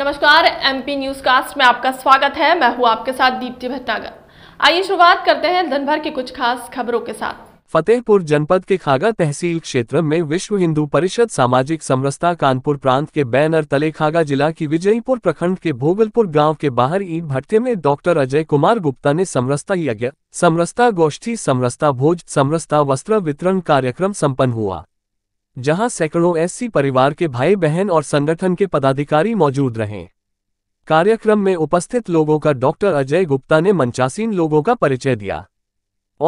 नमस्कार MP news cast में आपका स्वागत है मैं हूँ आपके साथ दीप्ति भट्टागर आइए शुरुआत करते हैं दिनभर की कुछ खास खबरों के साथ फतेहपुर जनपद के खागा तहसील क्षेत्र में विश्व हिंदू परिषद सामाजिक समरसता कानपुर प्रांत के बैनर तले खागा जिला की विजयपुर प्रखंड के भोगलपुर गांव के बाहर ईट भट्टे में डॉक्टर अजय कुमार गुप्ता ने समरसता यज्ञ समरसता गोष्ठी समरसता भोज समरसता वस्त्र वितरण कार्यक्रम संपन्न हुआ जहां सैकड़ों एससी परिवार के भाई बहन और संगठन के पदाधिकारी मौजूद रहे कार्यक्रम में उपस्थित लोगों का डॉक्टर अजय गुप्ता ने मंचासीन लोगों का परिचय दिया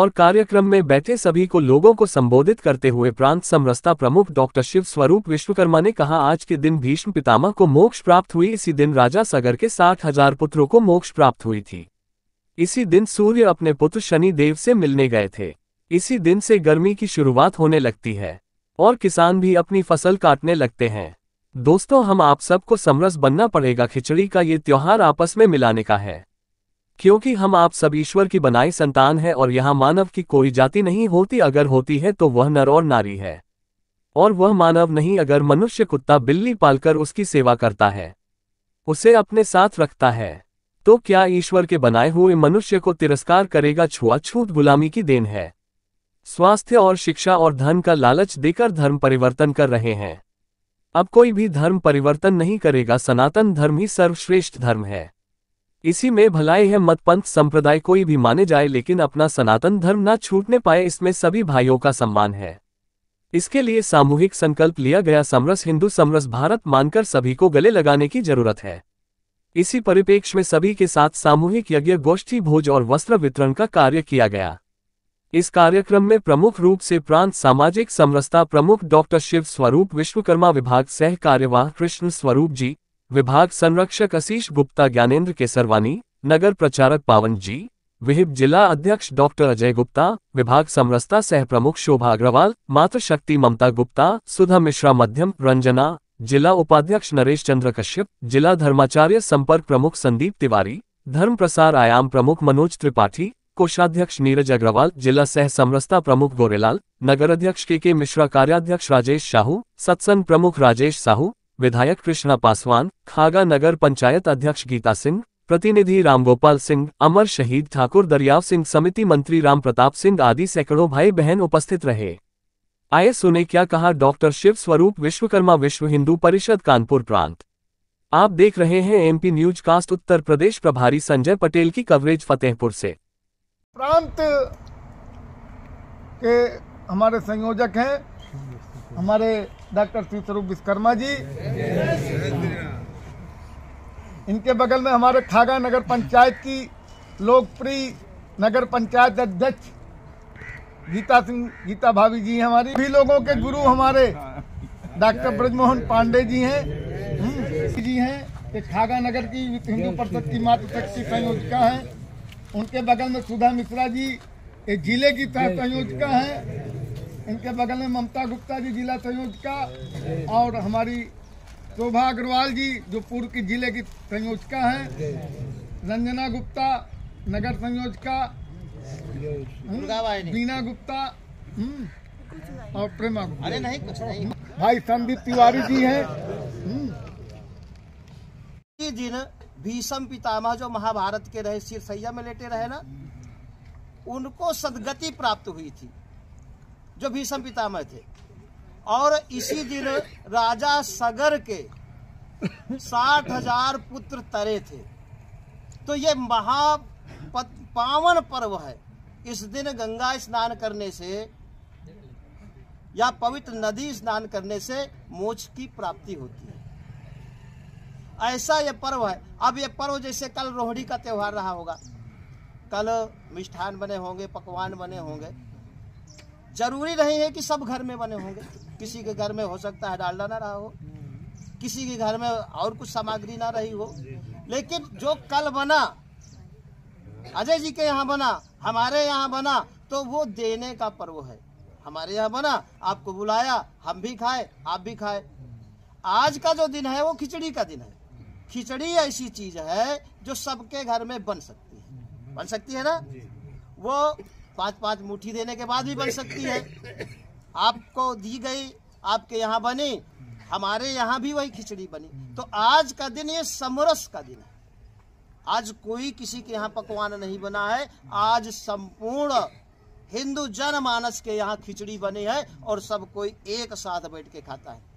और कार्यक्रम में बैठे सभी को लोगों को संबोधित करते हुए प्रांत समरसता प्रमुख डॉक्टर शिव स्वरूप विश्वकर्मा ने कहा आज के दिन भीष्म पितामह को मोक्ष प्राप्त हुई इसी दिन राजा सगर के साठ हजार पुत्रों को मोक्ष प्राप्त हुई थी इसी दिन सूर्य अपने पुत्र शनि देव से मिलने गए थे इसी दिन से गर्मी की शुरुआत होने लगती है और किसान भी अपनी फसल काटने लगते हैं दोस्तों हम आप सबको समरस बनना पड़ेगा खिचड़ी का ये त्योहार आपस में मिलाने का है क्योंकि हम आप सब ईश्वर की बनाई संतान है और यहाँ मानव की कोई जाति नहीं होती अगर होती है तो वह नर और नारी है और वह मानव नहीं अगर मनुष्य कुत्ता बिल्ली पालकर उसकी सेवा करता है उसे अपने साथ रखता है तो क्या ईश्वर के बनाए हुए मनुष्य को तिरस्कार करेगा छुआछूत गुलामी की देन है स्वास्थ्य और शिक्षा और धन का लालच देकर धर्म परिवर्तन कर रहे हैं अब कोई भी धर्म परिवर्तन नहीं करेगा सनातन धर्म ही सर्वश्रेष्ठ धर्म है इसी में भलाई है मतपंथ संप्रदाय कोई भी माने जाए लेकिन अपना सनातन धर्म ना छूटने पाए इसमें सभी भाइयों का सम्मान है इसके लिए सामूहिक संकल्प लिया गया समरस हिंदू समरस भारत मानकर सभी को गले लगाने की जरूरत है इसी परिपेक्ष में सभी के साथ सामूहिक यज्ञ गोष्ठी भोज और वस्त्र वितरण का कार्य किया गया इस कार्यक्रम में प्रमुख रूप से प्रांत सामाजिक समरसता प्रमुख डॉक्टर शिव स्वरूप विश्वकर्मा विभाग सह कार्यवाह कृष्ण स्वरूप जी विभाग संरक्षक आशीष गुप्ता ज्ञानेन्द्र केसरवानी नगर प्रचारक पावन जी विहिप जिला अध्यक्ष डॉक्टर अजय गुप्ता विभाग समरसता सह प्रमुख शोभा अग्रवाल मातृशक्ति ममता गुप्ता सुधा मिश्रा मध्यम रंजना जिला उपाध्यक्ष नरेश चंद्र कश्यप जिला धर्माचार्य संपर्क प्रमुख संदीप तिवारी धर्म प्रसार आयाम प्रमुख मनोज त्रिपाठी कोषाध्यक्ष नीरज अग्रवाल जिला सह समरसता प्रमुख गोरेलाल नगर अध्यक्ष के के मिश्रा कार्याध्यक्ष राजेश साहू सत्संग प्रमुख राजेश साहू विधायक कृष्णा पासवान खागा नगर पंचायत अध्यक्ष गीता सिंह प्रतिनिधि रामगोपाल सिंह अमर शहीद ठाकुर दरियाव सिंह समिति मंत्री राम प्रताप सिंह आदि सैकड़ों भाई बहन उपस्थित रहे आए सुने क्या कहा डॉक्टर शिव स्वरूप विश्वकर्मा विश्व हिंदू परिषद कानपुर प्रांत आप देख रहे हैं MP newscast Uttar Pradesh प्रभारी संजय पटेल की कवरेज फतेहपुर से प्रांत के हमारे संयोजक हैं हमारे डॉक्टर श्री स्वरूप विश्वकर्मा जी इनके बगल में हमारे खागा नगर पंचायत की लोकप्रिय नगर पंचायत अध्यक्ष गीता सिंह गीता भाभी जी हमारी भी लोगों के गुरु हमारे डॉक्टर ब्रजमोहन पांडे जी हैं हम्म, जी हैं खागा नगर की हिंदू परिषद की मातृ शक्ति संयोजिका हैं उनके बगल में सुधा मिश्रा जी जिले की संयोजिका हैं इनके बगल में ममता गुप्ता जी जिला संयोजिका और हमारी शोभा अग्रवाल जी जो पूर्व की जिले की संयोजिका हैं रंजना गुप्ता नगर संयोजिका हम्म, बीना गुप्ता हम्म, और प्रेमा गुप्ता अरे नहीं कुछ नहीं भाई संदीप तिवारी जी हैं हम्म। जी ना भीषम पितामह जो महाभारत के रहे शीर्षैया में लेटे रहे ना उनको सदगति प्राप्त हुई थी जो भीषम पितामह थे और इसी दिन राजा सगर के साठ हजार पुत्र तरे थे तो ये महा पावन पर्व है इस दिन गंगा स्नान करने से या पवित्र नदी स्नान करने से मोक्ष की प्राप्ति होती है ऐसा ये पर्व है अब ये पर्व जैसे कल रोहड़ी का त्यौहार रहा होगा कल मिष्ठान बने होंगे पकवान बने होंगे जरूरी नहीं है कि सब घर में बने होंगे किसी के घर में हो सकता है डालडा ना रहा हो किसी के घर में और कुछ सामग्री ना रही हो लेकिन जो कल बना अजय जी के यहाँ बना हमारे यहाँ बना तो वो देने का पर्व है हमारे यहाँ बना आपको बुलाया हम भी खाए आप भी खाए आज का जो दिन है वो खिचड़ी का दिन है खिचड़ी ऐसी चीज है जो सबके घर में बन सकती है हम्म। बन सकती है ना वो पांच पांच मुट्ठी देने के बाद भी बन सकती है आपको दी गई आपके यहाँ बनी हम्म। हमारे यहाँ भी वही खिचड़ी बनी हम्म। तो आज का दिन ये समरस का दिन है आज कोई किसी के यहाँ पकवान नहीं बना है आज संपूर्ण हिंदू जनमानस के यहाँ खिचड़ी बनी है और सब कोई एक साथ बैठ के खाता है